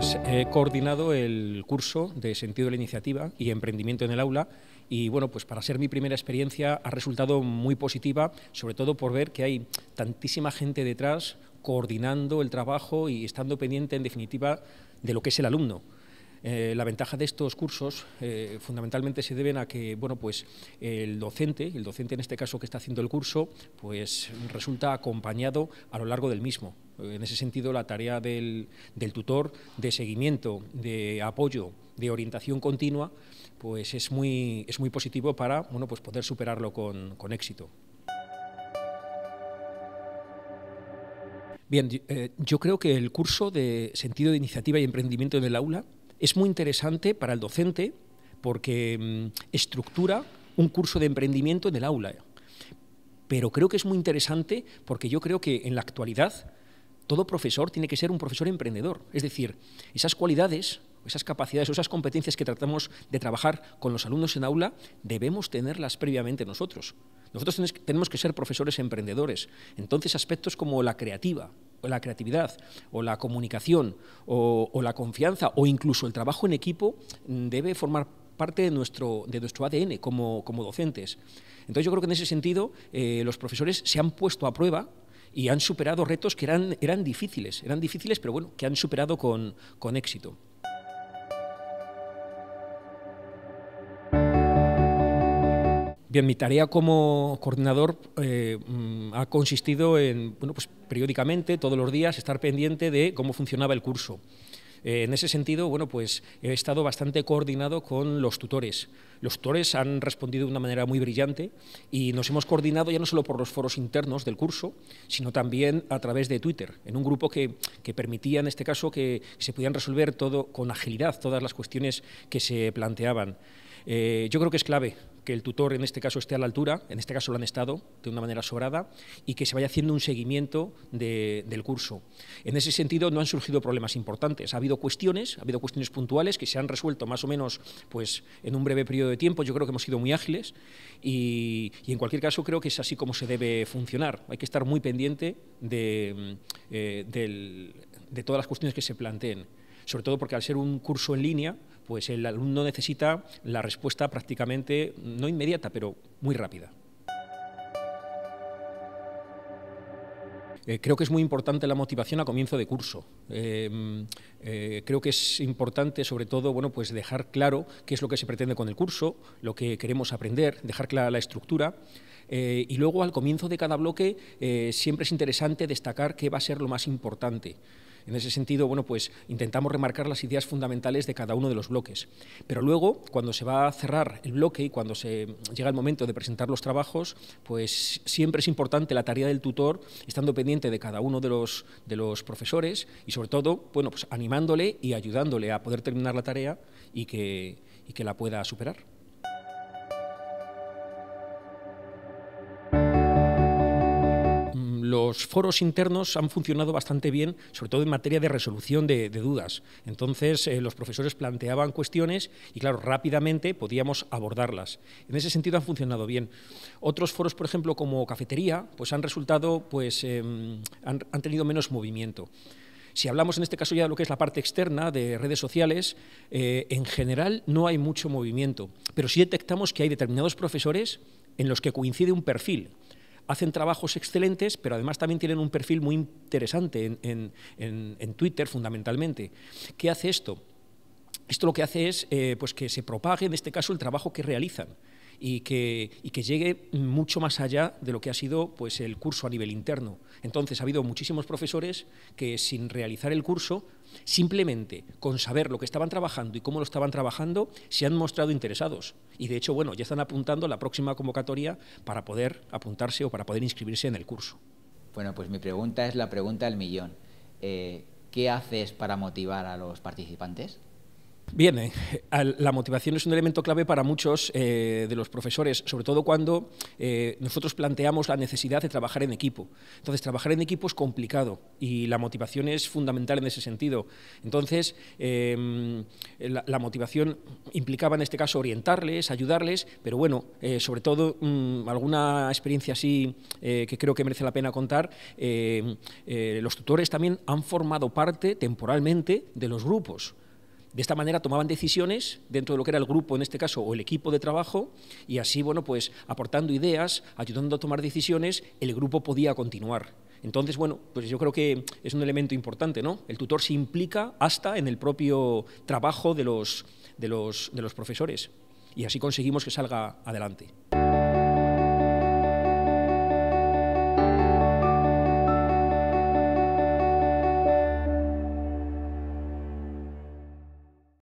Pues he coordinado el curso de sentido de la iniciativa y emprendimiento en el aula y bueno, pues para ser mi primera experiencia ha resultado muy positiva, sobre todo por ver que hay tantísima gente detrás coordinando el trabajo y estando pendiente en definitiva de lo que es el alumno. Eh, la ventaja de estos cursos eh, fundamentalmente se deben a que bueno, pues, el docente, el docente en este caso que está haciendo el curso, pues resulta acompañado a lo largo del mismo. Eh, en ese sentido, la tarea del, tutor de seguimiento, de apoyo, de orientación continua, pues es muy, es muy positivo para bueno, pues poder superarlo con, éxito. Bien, yo creo que el curso de sentido de iniciativa y emprendimiento en el aula es muy interesante para el docente porque mm, estructura un curso de emprendimiento en el aula. Pero creo que es muy interesante porque yo creo que en la actualidad todo profesor tiene que ser un profesor emprendedor. Es decir, esas cualidades, esas capacidades esas competencias que tratamos de trabajar con los alumnos en aula, debemos tenerlas previamente nosotros. Nosotros tenemos que ser profesores emprendedores. Entonces, aspectos como la creativa, la creatividad o la comunicación o, la confianza o incluso el trabajo en equipo mm, debe formar parte de nuestro, de nuestro ADN como, docentes. Entonces yo creo que en ese sentido eh, los profesores se han puesto a prueba y han superado retos que eran, difíciles, eran difíciles, pero bueno, que han superado con éxito. Bien, mi tarea como coordinador eh, mm, ha consistido en, bueno, pues periódicamente, todos los días, estar pendiente de cómo funcionaba el curso. Eh, en ese sentido, bueno, pues he estado bastante coordinado con los tutores. Los tutores han respondido de una manera muy brillante y nos hemos coordinado ya no solo por los foros internos del curso, sino también a través de Twitter, en un grupo que, que permitía en este caso que se pudieran resolver todo con agilidad todas las cuestiones que se planteaban. Eh, yo creo que es clave que el tutor en este caso esté a la altura, en este caso lo han estado de una manera sobrada, y que se vaya haciendo un seguimiento del curso. En ese sentido no han surgido problemas importantes. Ha habido cuestiones, ha habido cuestiones puntuales que se han resuelto más o menos pues, en un breve periodo de tiempo. Yo creo que hemos sido muy ágiles y, en cualquier caso creo que es así como se debe funcionar. Hay que estar muy pendiente de, eh, del de todas las cuestiones que se planteen. Sobre todo porque al ser un curso en línea, pues el alumno necesita la respuesta prácticamente, no inmediata, pero muy rápida. Eh, creo que es muy importante la motivación a comienzo de curso. Em, eh, creo que es importante, sobre todo, bueno, pues dejar claro qué es lo que se pretende con el curso, lo que queremos aprender, dejar clara la estructura. Eh, y luego, al comienzo de cada bloque, siempre es interesante destacar qué va a ser lo más importante. En ese sentido, bueno, pues intentamos remarcar las ideas fundamentales de cada uno de los bloques. Pero luego, cuando se va a cerrar el bloque y cuando se llega el momento de presentar los trabajos, pues siempre es importante la tarea del tutor, estando pendiente de cada uno de los, de los profesores y sobre todo, bueno, pues animándole y ayudándole a poder terminar la tarea y que, y que la pueda superar. los foros internos han funcionado bastante bien, sobre todo en materia de resolución de, dudas. Entonces, eh, los profesores planteaban cuestiones y, claro, rápidamente podíamos abordarlas. En ese sentido han funcionado bien. Otros foros, por ejemplo, como cafetería, pues han resultado, pues em, han, tenido menos movimiento. Si hablamos en este caso ya de lo que es la parte externa de redes sociales, eh, en general no hay mucho movimiento, pero sí detectamos que hay determinados profesores en los que coincide un perfil, hacen trabajos excelentes, pero además también tienen un perfil muy interesante en, Twitter fundamentalmente. ¿Qué hace esto? Esto lo que hace es eh, pues que se propague, en este caso, el trabajo que realizan y que, llegue mucho más allá de lo que ha sido pues, el curso a nivel interno. Entonces, ha habido muchísimos profesores que sin realizar el curso, simplemente con saber lo que estaban trabajando y cómo lo estaban trabajando, se han mostrado interesados. Y de hecho, bueno, ya están apuntando a la próxima convocatoria para poder apuntarse o para poder inscribirse en el curso. Bueno, pues mi pregunta es la pregunta del millón. Eh, ¿Qué haces para motivar a los participantes? Bien, eh, la motivación es un elemento clave para muchos eh, de los profesores, sobre todo cuando eh, nosotros planteamos la necesidad de trabajar en equipo. Entonces, trabajar en equipo es complicado y la motivación es fundamental en ese sentido. Entonces, em, la, motivación implicaba en este caso orientarles, ayudarles, pero bueno, sobre todo mm, alguna experiencia así que creo que merece la pena contar. los tutores también han formado parte temporalmente de los grupos. De esta manera tomaban decisiones dentro de lo que era el grupo, en este caso, o el equipo de trabajo, y así, bueno, pues aportando ideas, ayudando a tomar decisiones, el grupo podía continuar. Entonces, bueno, pues yo creo que es un elemento importante, ¿no? El tutor se implica hasta en el propio trabajo de los, de los, de los profesores y así conseguimos que salga adelante.